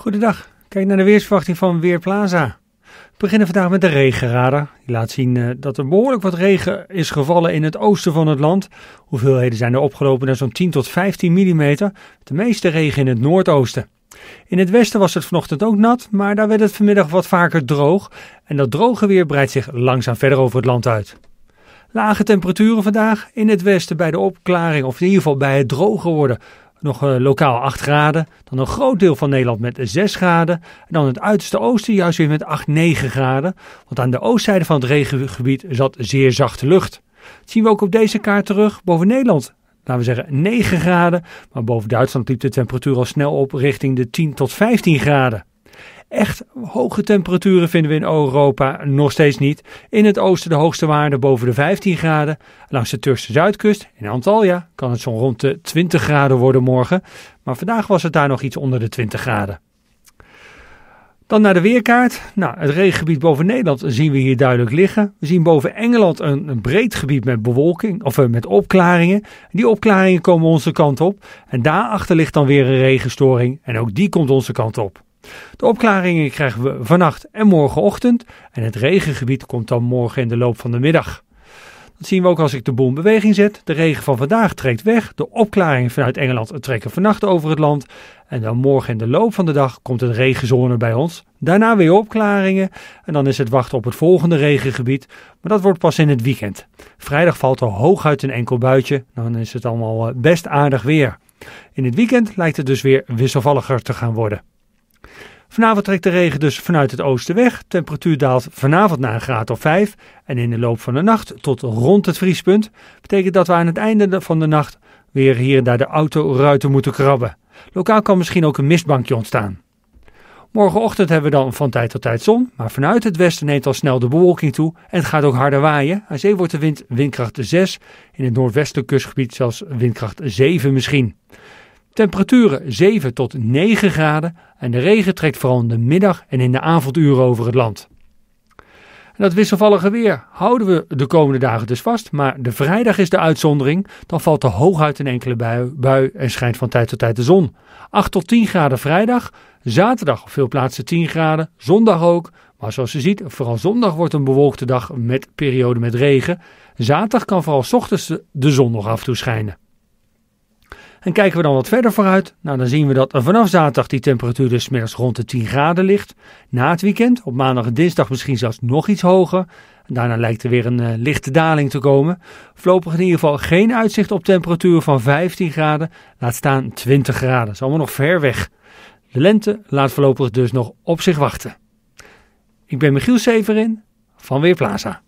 Goedendag, kijk naar de weersverwachting van Weerplaza. We beginnen vandaag met de regenradar. Die laat zien eh, dat er behoorlijk wat regen is gevallen in het oosten van het land. Hoeveelheden zijn er opgelopen naar zo'n 10 tot 15 mm. De meeste regen in het noordoosten. In het westen was het vanochtend ook nat, maar daar werd het vanmiddag wat vaker droog. En dat droge weer breidt zich langzaam verder over het land uit. Lage temperaturen vandaag in het westen bij de opklaring, of in ieder geval bij het droger worden, nog eh, lokaal 8 graden. Dan een groot deel van Nederland met 6 graden. En dan het uiterste oosten juist weer met 8, 9 graden. Want aan de oostzijde van het regengebied zat zeer zachte lucht. Dat zien we ook op deze kaart terug. Boven Nederland, laten we zeggen 9 graden. Maar boven Duitsland liep de temperatuur al snel op richting de 10 tot 15 graden. Echt hoge temperaturen vinden we in Europa nog steeds niet. In het oosten de hoogste waarden boven de 15 graden. Langs de Turkse zuidkust, in Antalya, kan het zo'n rond de 20 graden worden morgen. Maar vandaag was het daar nog iets onder de 20 graden. Dan naar de weerkaart. Nou, het regengebied boven Nederland zien we hier duidelijk liggen. We zien boven Engeland een, een breed gebied met bewolking of eh, met opklaringen. Die opklaringen komen onze kant op. En daarachter ligt dan weer een regenstoring. En ook die komt onze kant op. De opklaringen krijgen we vannacht en morgenochtend. En het regengebied komt dan morgen in de loop van de middag. Dat zien we ook als ik de boel in beweging zet. De regen van vandaag trekt weg. De opklaringen vanuit Engeland trekken vannacht over het land. En dan morgen in de loop van de dag komt het regenzone bij ons. Daarna weer opklaringen. En dan is het wachten op het volgende regengebied. Maar dat wordt pas in het weekend. Vrijdag valt er hooguit een enkel buitje. Dan is het allemaal eh, best aardig weer. In het weekend lijkt het dus weer wisselvalliger te gaan worden. Vanavond trekt de regen dus vanuit het oosten weg. Temperatuur daalt vanavond naar een graad of 5 en in de loop van de nacht tot rond het vriespunt. Betekent dat we aan het einde van de nacht weer hier en daar de autoruiten moeten krabben. Lokaal kan misschien ook een mistbankje ontstaan. Morgenochtend hebben we dan van tijd tot tijd zon, maar vanuit het westen neemt al snel de bewolking toe en het gaat ook harder waaien. Aan zee wordt de wind windkracht 6, in het noordwestelijk kustgebied zelfs windkracht 7 misschien. Temperaturen 7 tot 9 graden en de regen trekt vooral in de middag en in de avonduren over het land. dat wisselvallige weer houden we de komende dagen dus vast, maar de vrijdag is de uitzondering. Dan valt er hooguit een enkele bui, bui en schijnt van tijd tot tijd de zon. 8 tot 10 graden vrijdag, zaterdag op veel plaatsen 10 graden, zondag ook. Maar zoals je ziet, vooral zondag wordt een bewolkte dag met periode met regen. Zaterdag kan vooral ochtends de zon nog af en toe schijnen. En kijken we dan wat verder vooruit, nou dan zien we dat vanaf zaterdag die temperatuur dus middags rond de 10 graden ligt. Na het weekend, op maandag en dinsdag misschien zelfs nog iets hoger. daarna lijkt er weer een eh, lichte daling te komen. Voorlopig in ieder geval geen uitzicht op temperatuur van 15 graden, laat staan 20 graden. Dat is allemaal nog ver weg. De lente laat voorlopig dus nog op zich wachten. Ik ben Michiel Severin van Weerplaza.